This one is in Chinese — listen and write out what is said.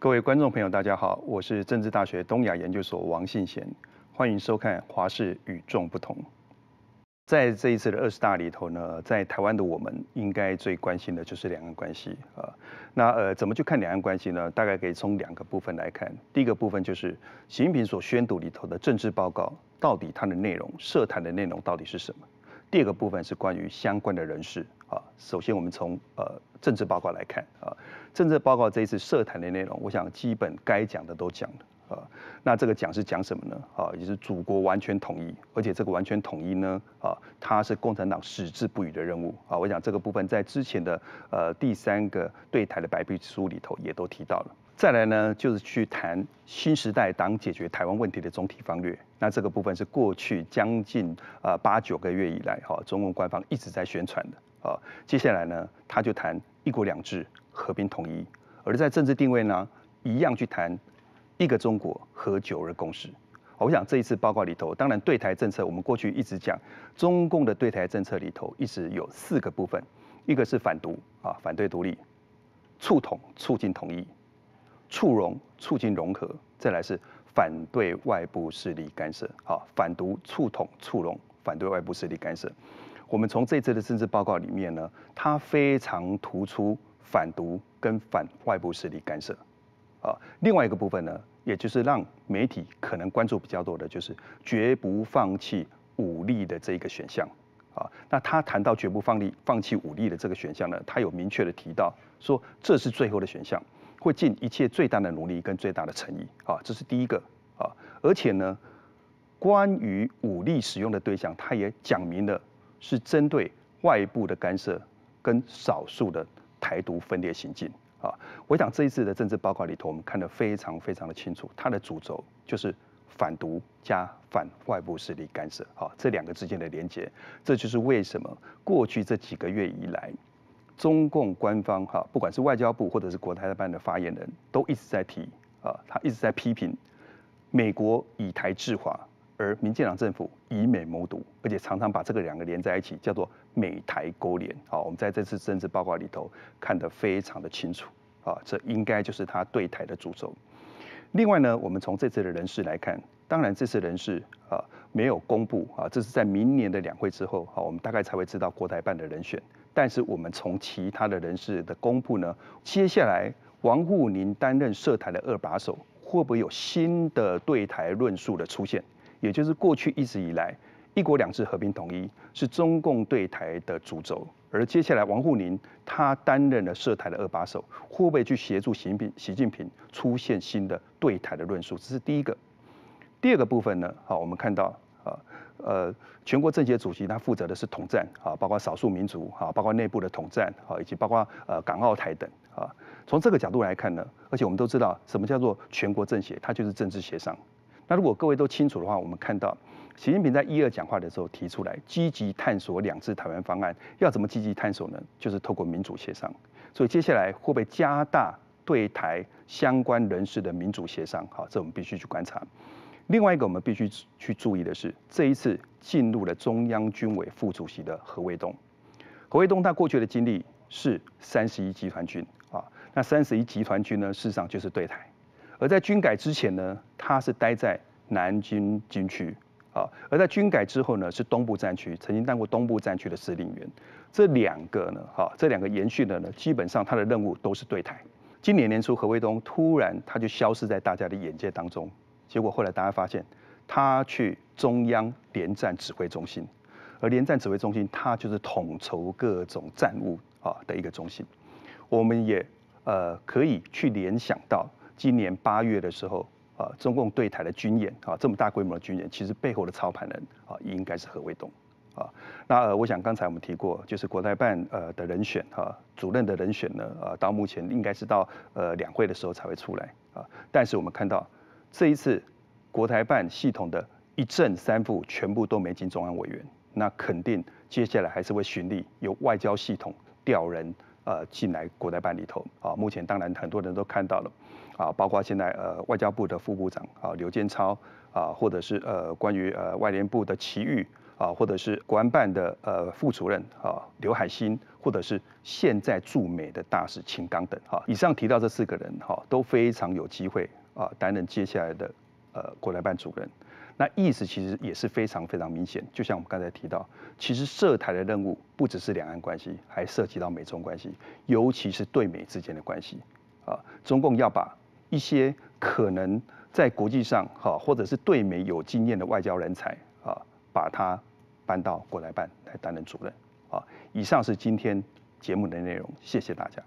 各位观众朋友，大家好，我是政治大学东亚研究所王信贤，欢迎收看《华视与众不同》。在这一次的二十大里头呢，在台湾的我们应该最关心的就是两岸关系啊。那呃，怎么去看两岸关系呢？大概可以从两个部分来看。第一个部分就是习近平所宣读里头的政治报告，到底它的内容涉谈的内容到底是什么？第二个部分是关于相关的人士啊。首先，我们从呃政治报告来看啊，政治报告这一次涉谈的内容，我想基本该讲的都讲了啊。那这个讲是讲什么呢？啊，也是祖国完全统一，而且这个完全统一呢啊，它是共产党矢志不渝的任务啊。我想这个部分在之前的呃第三个对台的白皮书里头也都提到了。再来呢，就是去谈新时代党解决台湾问题的总体方略。那这个部分是过去将近啊八九个月以来哈，中共官方一直在宣传的。啊，接下来呢，他就谈一国两制、和平统一，而在政治定位呢，一样去谈一个中国和九二共识。我想这一次报告里头，当然对台政策，我们过去一直讲，中共的对台政策里头一直有四个部分，一个是反独啊，反对独立，促统促进统一，促融促进融合，再来是反对外部势力干涉。好，反独促统促融，反对外部势力干涉。我们从这次的政治报告里面呢，它非常突出反毒跟反外部势力干涉，啊，另外一个部分呢，也就是让媒体可能关注比较多的，就是绝不放弃武力的这个选项，啊，那他谈到绝不放利放弃武力的这个选项呢，他有明确的提到说这是最后的选项，会尽一切最大的努力跟最大的诚意，啊，这是第一个，啊，而且呢，关于武力使用的对象，他也讲明了。是针对外部的干涉跟少数的台独分裂行径啊！我想这一次的政治报告里头，我们看得非常非常的清楚，它的主轴就是反独加反外部势力干涉啊，这两个之间的连接，这就是为什么过去这几个月以来，中共官方哈，不管是外交部或者是国台办的发言人，都一直在提啊，他一直在批评美国以台制华。而民进党政府以美谋独，而且常常把这个两个连在一起，叫做美台勾连。好，我们在这次政治报告里头看得非常的清楚。啊，这应该就是他对台的主轴。另外呢，我们从这次的人事来看，当然这次人事啊没有公布啊，这是在明年的两会之后，啊，我们大概才会知道国台办的人选。但是我们从其他的人事的公布呢，接下来王沪宁担任涉台的二把手，会不会有新的对台论述的出现？也就是过去一直以来“一国两制”和平统一是中共对台的主轴，而接下来王沪宁他担任了涉台的二把手，不会去协助习近平、习近平出现新的对台的论述，这是第一个。第二个部分呢，好，我们看到啊，呃，全国政协主席他负责的是统战啊，包括少数民族啊，包括内部的统战啊，以及包括呃港澳台等啊。从这个角度来看呢，而且我们都知道什么叫做全国政协，它就是政治协商。那如果各位都清楚的话，我们看到习近平在一二讲话的时候提出来，积极探索“两制台湾方案”，要怎么积极探索呢？就是透过民主协商。所以接下来会不会加大对台相关人士的民主协商？好，这我们必须去观察。另外一个我们必须去注意的是，这一次进入了中央军委副主席的何卫东。何卫东他过去的经历是三十一集团军啊，那三十一集团军呢，事实上就是对台。而在军改之前呢，他是待在南京军区，啊，而在军改之后呢，是东部战区，曾经当过东部战区的司令员。这两个呢，哈，这两个延续的呢，基本上他的任务都是对台。今年年初，何卫东突然他就消失在大家的眼界当中，结果后来大家发现他去中央联战指挥中心，而联战指挥中心他就是统筹各种战务啊的一个中心。我们也呃可以去联想到。今年八月的时候，啊，中共对台的军演啊，这么大规模的军演，其实背后的操盘人啊，应该是何卫东啊。那我想刚才我们提过，就是国台办呃的人选哈，主任的人选呢，啊，到目前应该是到呃两会的时候才会出来啊。但是我们看到这一次国台办系统的一正三副全部都没进中央委员，那肯定接下来还是会循例由外交系统调人。呃，进来国台办里头啊，目前当然很多人都看到了啊，包括现在呃外交部的副部长啊刘建超啊，或者是呃关于呃外联部的齐煜，啊，或者是国安办的呃副主任啊刘海新，或者是现在驻美的大使秦刚等哈，以上提到这四个人哈都非常有机会啊担任接下来的。呃，国台办主任，那意思其实也是非常非常明显。就像我们刚才提到，其实涉台的任务不只是两岸关系，还涉及到美中关系，尤其是对美之间的关系。啊，中共要把一些可能在国际上哈，或者是对美有经验的外交人才啊，把他搬到国台办来担任主任。啊，以上是今天节目的内容，谢谢大家。